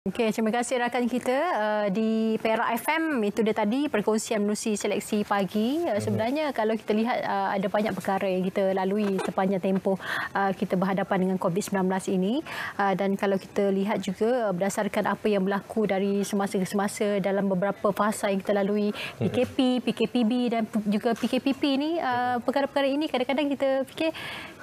Okay, terima kasih rakan kita uh, di Perak FM itu dia tadi perkongsian menerusi seleksi pagi. Uh, sebenarnya kalau kita lihat uh, ada banyak perkara yang kita lalui sepanjang tempoh uh, kita berhadapan dengan COVID-19 ini uh, dan kalau kita lihat juga uh, berdasarkan apa yang berlaku dari semasa ke semasa dalam beberapa fasa yang kita lalui hmm. PKP, PKPB dan juga PKPP ini perkara-perkara uh, ini kadang-kadang kita fikir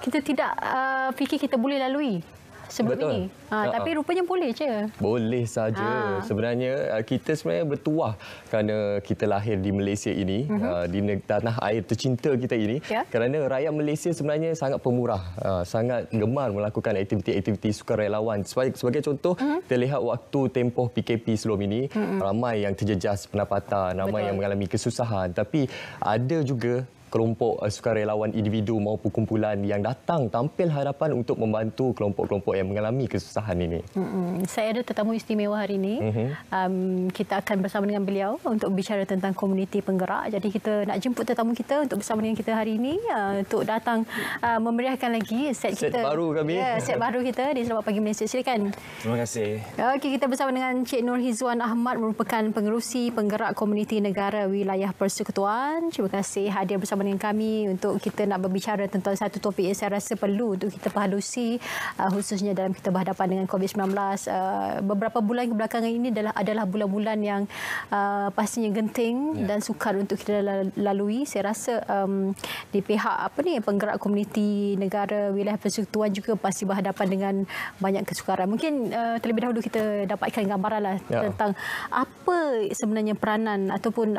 kita tidak uh, fikir kita boleh lalui sebelum Betul. ini. Ha, ha, ha. tapi rupanya boleh saja. Boleh saja. Ha. Sebenarnya uh, kita sebenarnya bertuah kerana kita lahir di Malaysia ini, uh-huh. di tanah air tercinta kita ini. Ya? Kerana rakyat Malaysia sebenarnya sangat pemurah, uh, sangat gemar melakukan aktiviti-aktiviti sukarelawan. Sebagai, sebagai contoh, uh-huh. kita lihat waktu tempoh PKP sebelum ini, uh-huh. ramai yang terjejas pendapatan, ramai Betul. yang mengalami kesusahan. Tapi ada juga kelompok sukarelawan individu maupun kumpulan yang datang tampil hadapan untuk membantu kelompok-kelompok yang mengalami kesusahan ini. Saya ada tetamu istimewa hari ini. Mm-hmm. Um, kita akan bersama dengan beliau untuk bicara tentang komuniti penggerak. Jadi kita nak jemput tetamu kita untuk bersama dengan kita hari ini uh, untuk datang uh, memeriahkan lagi set, set kita. Set baru kami. Ya, yeah, set baru kita di Selamat Pagi Malaysia. Silakan. Terima kasih. Okey, kita bersama dengan Cik Nur Hizwan Ahmad merupakan pengerusi penggerak komuniti negara wilayah Persekutuan. Terima kasih hadir bersama bersama dengan kami untuk kita nak berbicara tentang satu topik yang saya rasa perlu untuk kita perhalusi uh, khususnya dalam kita berhadapan dengan COVID-19. Uh, beberapa bulan kebelakangan ini adalah adalah bulan-bulan yang uh, pastinya genting ya. dan sukar untuk kita lalui. Saya rasa um, di pihak apa ni penggerak komuniti negara wilayah persekutuan juga pasti berhadapan dengan banyak kesukaran. Mungkin terlebih dahulu kita dapatkan gambaran lah yeah. tentang apa sebenarnya peranan ataupun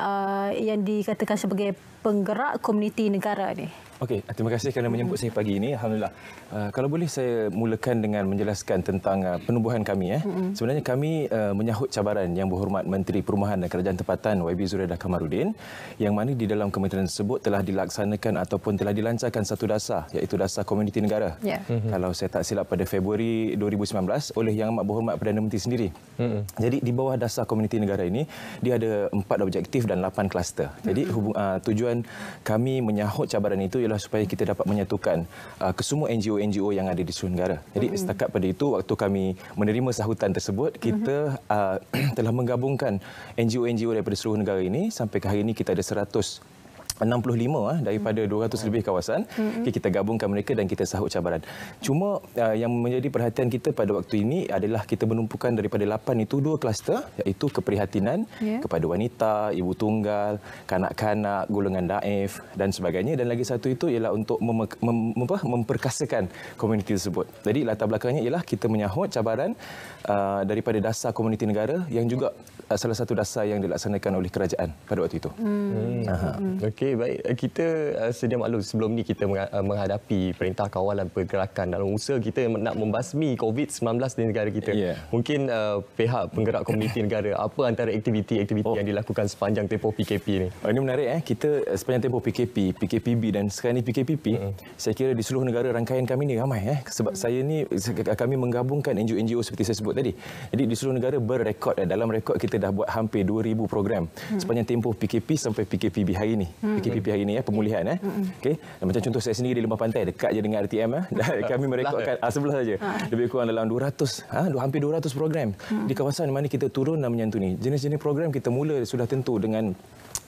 yang dikatakan sebagai penggerak komuniti negara ni? Okey, terima kasih kerana menyambut saya pagi ini. Alhamdulillah. Uh, kalau boleh saya mulakan dengan menjelaskan tentang uh, penubuhan kami eh. Mm-hmm. Sebenarnya kami uh, menyahut cabaran yang berhormat Menteri Perumahan dan Kerajaan Tempatan YB Zuriadah Kamarudin yang mana di dalam kementerian tersebut telah dilaksanakan ataupun telah dilancarkan satu dasar iaitu dasar komuniti negara. Yeah. Mm-hmm. Kalau saya tak silap pada Februari 2019 oleh Yang Amat Berhormat Perdana Menteri sendiri. Mm-hmm. Jadi di bawah dasar komuniti negara ini dia ada empat objektif dan lapan kluster. Jadi hubung, uh, tujuan kami menyahut cabaran itu ialah supaya kita dapat menyatukan uh, kesemua NGO-NGO yang ada di seluruh negara. Jadi mm -hmm. setakat pada itu, waktu kami menerima sahutan tersebut, mm-hmm. kita mm -hmm. uh, telah menggabungkan NGO-NGO daripada seluruh negara ini. Sampai ke hari ini kita ada 100 65 eh, daripada 200 hmm. lebih kawasan. Okay, hmm. kita gabungkan mereka dan kita sahut cabaran. Cuma uh, yang menjadi perhatian kita pada waktu ini adalah kita menumpukan daripada 8 itu dua kluster iaitu keprihatinan ya. kepada wanita, ibu tunggal, kanak-kanak, golongan daif dan sebagainya. Dan lagi satu itu ialah untuk memperkasakan komuniti tersebut. Jadi latar belakangnya ialah kita menyahut cabaran uh, daripada dasar komuniti negara yang juga uh, salah satu dasar yang dilaksanakan oleh kerajaan pada waktu itu. Hmm. hmm. Okey. Okey, baik. Eh, kita uh, sedia maklum sebelum ni kita eh, menghadapi perintah kawalan pergerakan dalam usaha kita nak membasmi COVID-19 di negara kita. Yeah. Mungkin uh, pihak penggerak komuniti negara, apa antara aktiviti-aktiviti oh. yang dilakukan sepanjang tempoh PKP ini? Uh, oh, ini menarik. eh. Kita sepanjang tempoh PKP, PKPB dan sekarang ini PKPP, mm -hmm. saya kira di seluruh negara rangkaian kami ni ramai. eh. Sebab mm -hmm. saya ni kami menggabungkan NGO-NGO seperti saya sebut tadi. Jadi di seluruh negara berrekod. Eh. Dalam rekod kita dah buat hampir 2,000 program mm -hmm. sepanjang tempoh PKP sampai PKPB hari ini. Hmm. PKPP hari ini ya, eh, pemulihan ya. Okey. Macam contoh saya sendiri di Lembah Pantai dekat je dengan RTM ya. Eh. kami merekodkan ah, sebelah saja. Ha. Lebih kurang dalam 200 ha, ah, hampir 200 program mm. di kawasan mana kita turun dan menyantuni. Jenis-jenis program kita mula sudah tentu dengan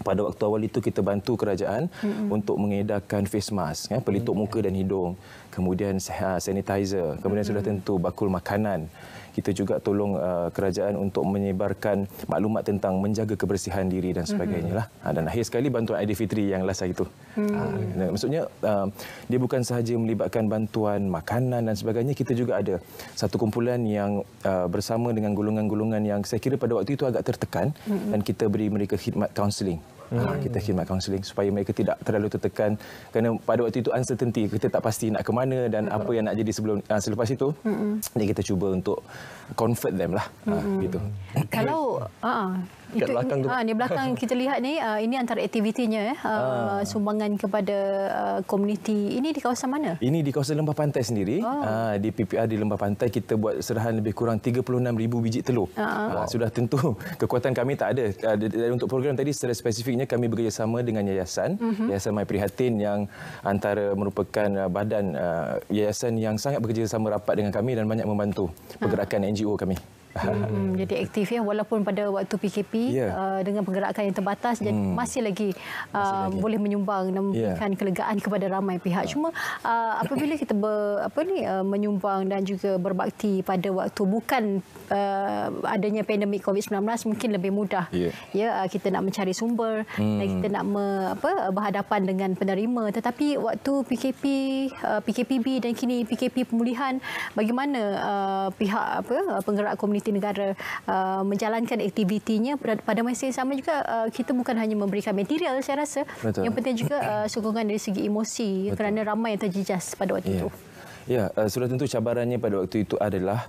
pada waktu awal itu kita bantu kerajaan mm-hmm. untuk mengedarkan face mask, ya, pelitup mm-hmm. muka dan hidung, kemudian ah, sanitizer, kemudian mm-hmm. sudah tentu bakul makanan kita juga tolong uh, kerajaan untuk menyebarkan maklumat tentang menjaga kebersihan diri dan mhm. sebagainya lah. Mm-hmm. dan akhir sekali bantuan Aidilfitri yang last itu. Mm. Ha, maksudnya uh, dia bukan sahaja melibatkan bantuan makanan dan sebagainya, kita juga ada satu kumpulan yang uh, bersama dengan golongan-golongan yang saya kira pada waktu itu agak tertekan mm-hmm. dan kita beri mereka khidmat kaunseling Ah, hmm. kita khidmat kaunseling supaya mereka tidak terlalu tertekan kerana pada waktu itu uncertainty kita tak pasti nak ke mana dan Betul. apa yang nak jadi sebelum uh, selepas itu hmm. jadi kita cuba untuk comfort them lah ah, hmm. gitu kalau uh, Kat itu, belakang tu. Ha, ah, ni belakang kita lihat ni, uh, ini antara aktivitinya ya, uh, sumbangan kepada uh, komuniti. Ini di kawasan mana? Ini di kawasan Lembah Pantai sendiri. Oh. Uh, di PPR di Lembah Pantai kita buat serahan lebih kurang 36,000 biji telur. Ha. Wow. sudah tentu kekuatan kami tak ada. Uh, untuk program tadi secara spesifiknya kami bekerjasama dengan yayasan, uh-huh. Yayasan Mai Prihatin yang antara merupakan uh, badan uh, yayasan yang sangat bekerjasama rapat dengan kami dan banyak membantu pergerakan ha. NGO kami. Hmm, jadi aktif ya walaupun pada waktu PKP yeah. uh, dengan pergerakan yang terbatas hmm. jadi masih lagi, uh, masih lagi boleh menyumbang dan ya. memberikan yeah. kelegaan kepada ramai pihak. Cuma uh, apabila kita ber, apa ni uh, menyumbang dan juga berbakti pada waktu bukan uh, adanya pandemik COVID-19 mungkin lebih mudah. Yeah. Ya uh, kita nak mencari sumber hmm. dan kita nak me, apa berhadapan dengan penerima tetapi waktu PKP uh, PKPB dan kini PKP pemulihan bagaimana uh, pihak apa penggerak komuniti komite negara uh, menjalankan aktivitinya pada masa yang sama juga uh, kita bukan hanya memberikan material saya rasa Betul. yang penting juga uh, sokongan dari segi emosi Betul. kerana ramai yang terjejas pada waktu ya. itu. Ya, uh, sudah tentu cabarannya pada waktu itu adalah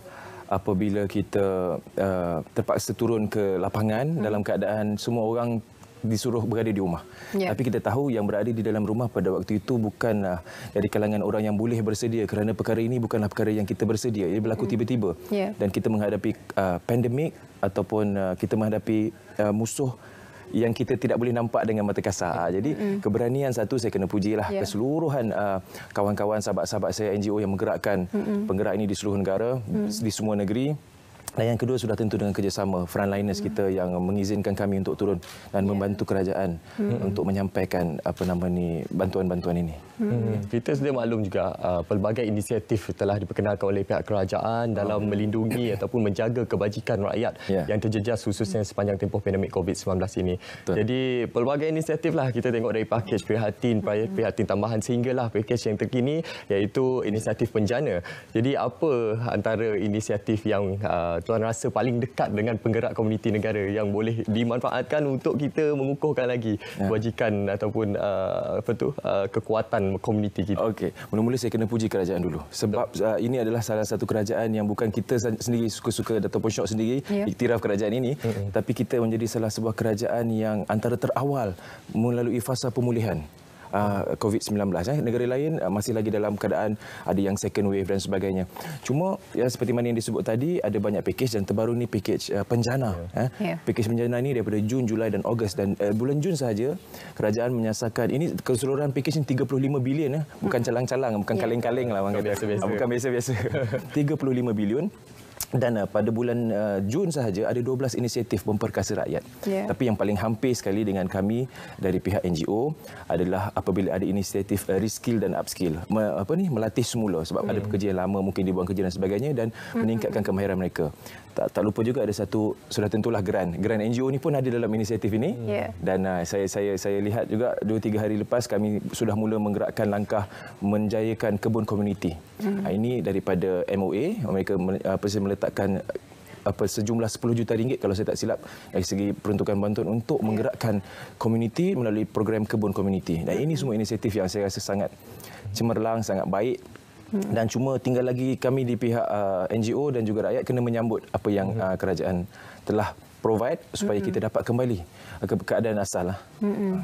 apabila kita uh, terpaksa turun ke lapangan hmm. dalam keadaan semua orang disuruh berada di rumah. Ya. Tapi kita tahu yang berada di dalam rumah pada waktu itu bukanlah dari kalangan orang yang boleh bersedia kerana perkara ini bukanlah perkara yang kita bersedia. Ia berlaku hmm. tiba-tiba hmm. ya. dan kita menghadapi uh, pandemik ataupun uh, kita menghadapi uh, musuh yang kita tidak boleh nampak dengan mata kasar. Ya. Jadi mm. keberanian satu saya kena pujilah yeah. keseluruhan uh, kawan-kawan sahabat-sahabat saya NGO yang menggerakkan mm penggerak ini di seluruh negara, mm. di semua negeri dan yang kedua sudah tentu dengan kerjasama frontliners hmm. kita yang mengizinkan kami untuk turun dan ya. membantu kerajaan hmm. untuk menyampaikan apa nama ni bantuan-bantuan ini. Hmm. Hmm. Kita sudah maklum juga uh, pelbagai inisiatif telah diperkenalkan oleh pihak kerajaan dalam oh. melindungi ataupun menjaga kebajikan rakyat yeah. yang terjejas khususnya hmm. sepanjang tempoh pandemik COVID-19 ini. Betul. Jadi pelbagai inisiatiflah kita tengok dari pakej prihatin, hmm. prihatin tambahan sehinggalah pakej yang terkini iaitu inisiatif penjana. Jadi apa antara inisiatif yang uh, tuan rasa paling dekat dengan penggerak komuniti negara yang boleh dimanfaatkan untuk kita mengukuhkan lagi ya. kewajikan ya. ataupun uh, apa tu uh, kekuatan komuniti kita. Okey, mula-mula saya kena puji kerajaan dulu sebab uh, ini adalah salah satu kerajaan yang bukan kita sendiri suka-suka ataupun syok sendiri ya. iktiraf kerajaan ini mm tapi kita menjadi salah sebuah kerajaan yang antara terawal melalui fasa pemulihan. Uh, COVID-19 eh. negara lain uh, masih lagi dalam keadaan ada yang second wave dan sebagainya cuma ya, seperti mana yang disebut tadi ada banyak package dan terbaru ni package uh, penjana yeah. Eh. Yeah. package penjana ni daripada Jun, Julai dan Ogos dan uh, bulan Jun saja kerajaan menyasarkan ini keseluruhan package ini ni 35 bilion eh. bukan hmm. calang-calang bukan yeah. kaleng-kaleng lah bukan biasa-biasa bukan biasa-biasa 35 bilion dan uh, pada bulan uh, Jun sahaja ada 12 inisiatif memperkasa rakyat. Yeah. Tapi yang paling hampir sekali dengan kami dari pihak NGO adalah apabila ada inisiatif uh, reskill dan upskill. Me, apa ni melatih semula sebab mm. ada pekerja yang lama mungkin dibuang kerja dan sebagainya dan mm-hmm. meningkatkan kemahiran mereka tak, tak lupa juga ada satu sudah tentulah grant. Grant NGO ni pun ada dalam inisiatif ini. Yeah. Dan uh, saya saya saya lihat juga 2 3 hari lepas kami sudah mula menggerakkan langkah menjayakan kebun komuniti. Mm. Uh, ini daripada MOA mereka apa meletakkan apa sejumlah 10 juta ringgit kalau saya tak silap dari segi peruntukan bantuan untuk ya. menggerakkan komuniti melalui program kebun komuniti. Dan ini semua inisiatif yang saya rasa sangat cemerlang, sangat baik Hmm. dan cuma tinggal lagi kami di pihak uh, NGO dan juga rakyat kena menyambut apa yang hmm. uh, kerajaan telah provide supaya hmm. kita dapat kembali ke keadaan asal lah. Hmm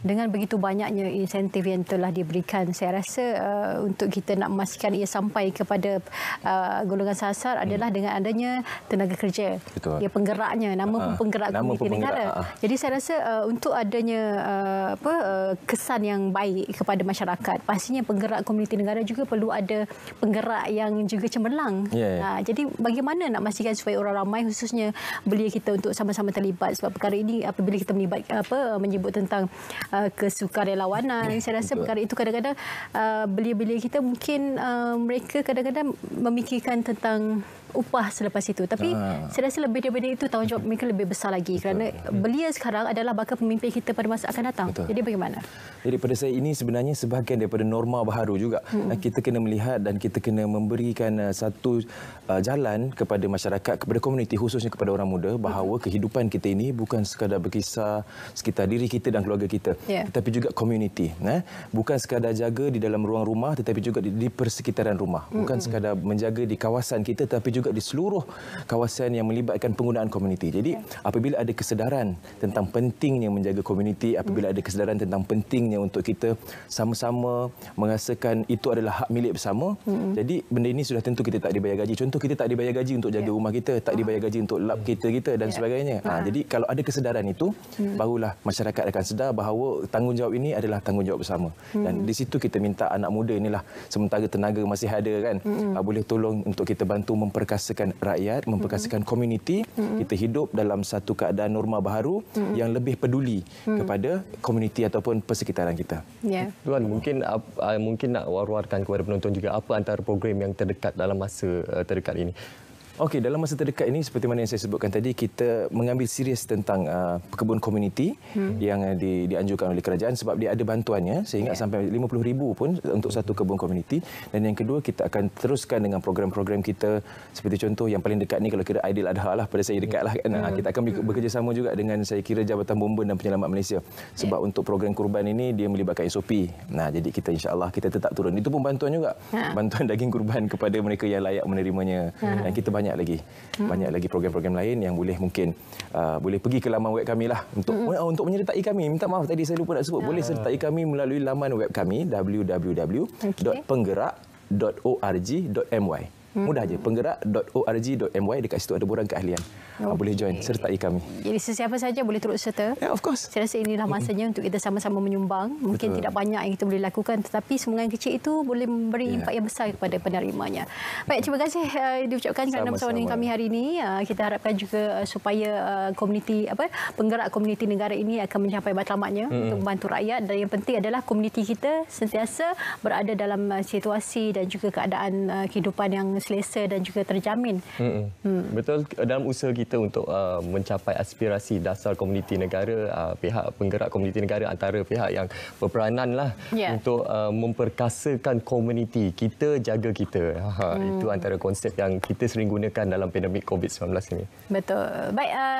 dengan begitu banyaknya insentif yang telah diberikan, saya rasa uh, untuk kita nak memastikan ia sampai kepada uh, golongan sasar hmm. adalah dengan adanya tenaga kerja. Betul. Ia penggeraknya, nama uh, ah, pun penggerak nama komuniti penggerak. negara. Uh. Jadi saya rasa uh, untuk adanya uh, apa, uh, kesan yang baik kepada masyarakat, pastinya penggerak komuniti negara juga perlu ada penggerak yang juga cemerlang. Yeah, yeah. Uh, jadi bagaimana nak memastikan supaya orang ramai khususnya belia kita untuk sama-sama terlibat sebab perkara ini apabila kita menyebut, apa, menyebut tentang uh, kesukarelawanan. Ya, Saya rasa perkara itu kadang-kadang uh, belia-belia kita mungkin uh, mereka kadang-kadang memikirkan tentang upah selepas itu. Tapi ha. saya rasa lebih daripada itu tanggungjawab mereka lebih besar lagi Betul. kerana hmm. belia sekarang adalah bakal pemimpin kita pada masa akan datang. Betul. Jadi bagaimana? Jadi pada saya ini sebenarnya sebahagian daripada norma baharu juga. Hmm. Kita kena melihat dan kita kena memberikan uh, satu uh, jalan kepada masyarakat, kepada komuniti khususnya kepada orang muda bahawa hmm. kehidupan kita ini bukan sekadar berkisar sekitar diri kita dan keluarga kita yeah. tetapi juga komuniti. Bukan sekadar jaga di dalam ruang rumah tetapi juga di persekitaran rumah. Hmm, bukan hmm, hmm. sekadar menjaga di kawasan kita tetapi juga di seluruh kawasan yang melibatkan penggunaan komuniti. Jadi ya. apabila ada kesedaran tentang pentingnya menjaga komuniti, hmm. apabila ada kesedaran tentang pentingnya untuk kita sama-sama merasakan itu adalah hak milik bersama. Mm. Jadi benda ini sudah tentu kita tak dibayar gaji. Contoh kita tak dibayar gaji untuk jaga yeah. rumah kita, tak ah. dibayar gaji untuk lap kita kita dan yeah. sebagainya. Ha, yeah. Ah. Jadi kalau ada kesedaran itu, mm. barulah masyarakat akan sedar bahawa tanggungjawab ini adalah tanggungjawab bersama. Mm. Dan hmm. di situ kita minta anak muda inilah sementara tenaga masih ada kan, mm. boleh tolong untuk kita bantu memperkenalkan memperkasakan rakyat, memperkasakan mm-hmm. komuniti. Mm -hmm. Kita hidup dalam satu keadaan norma baru mm -hmm. yang lebih peduli mm -hmm. kepada komuniti ataupun persekitaran kita. Yeah. Tuan, mungkin uh, mungkin nak war-warkan kepada penonton juga apa antara program yang terdekat dalam masa uh, terdekat ini. Okey, dalam masa terdekat ini seperti mana yang saya sebutkan tadi, kita mengambil serius tentang uh, kebun komuniti hmm. yang uh, di, dianjurkan oleh kerajaan sebab dia ada bantuannya sehingga yeah. sampai 50,000 pun untuk satu kebun komuniti. Dan yang kedua, kita akan teruskan dengan program-program kita seperti contoh yang paling dekat ni kalau kira ideal adha lah pada saya dekat lah. Kan? Yeah. Hmm. Kita akan hmm. bekerjasama juga dengan saya kira Jabatan Bomba dan Penyelamat Malaysia sebab yeah. untuk program kurban ini dia melibatkan SOP. Nah, jadi kita insyaAllah kita tetap turun. Itu pun bantuan juga. Ha. Bantuan daging kurban kepada mereka yang layak menerimanya. Ha. Dan kita banyak lagi hmm. banyak lagi program-program lain yang boleh mungkin uh, boleh pergi ke laman web kami lah untuk hmm. uh, untuk menyertai kami minta maaf tadi saya lupa nak sebut ya. boleh ah. sertai kami melalui laman web kami www.penggerak.org.my okay. Hmm. Mudah aja penggerak.org.my dekat situ ada borang keahlian. Ah, okay. Oh. Boleh join sertai kami. Jadi sesiapa saja boleh turut serta. Yeah, of course. Saya rasa inilah masanya -hmm. untuk kita sama-sama menyumbang. Mungkin Betul. tidak banyak yang kita boleh lakukan tetapi sumbangan kecil itu boleh memberi yeah. impak yang besar kepada penerimanya. Baik, terima kasih uh, diucapkan kerana bersama dengan kami hari ini. Uh, kita harapkan juga uh, supaya uh, komuniti apa penggerak komuniti negara ini akan mencapai matlamatnya -hmm. untuk membantu rakyat dan yang penting adalah komuniti kita sentiasa berada dalam situasi dan juga keadaan uh, kehidupan yang selesa dan juga terjamin. Mm -hmm. Betul dalam usaha kita untuk uh, mencapai aspirasi dasar komuniti negara, uh, pihak penggerak komuniti negara antara pihak yang berperananlah yeah. untuk uh, memperkasakan komuniti kita jaga kita. Ha, mm. Itu antara konsep yang kita sering gunakan dalam pandemik COVID-19 ini. Betul. Baik. Uh...